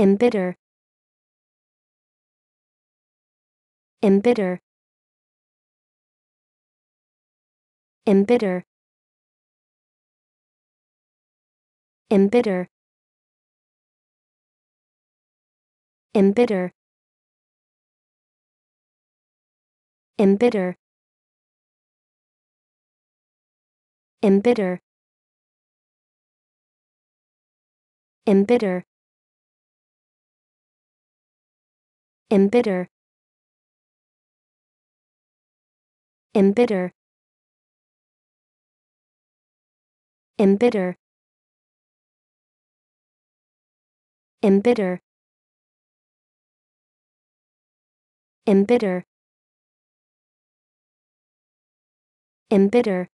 embitter embitter embitter embitter embitter embitter embitter embitter embitter embitter embitter embitter embitter embitter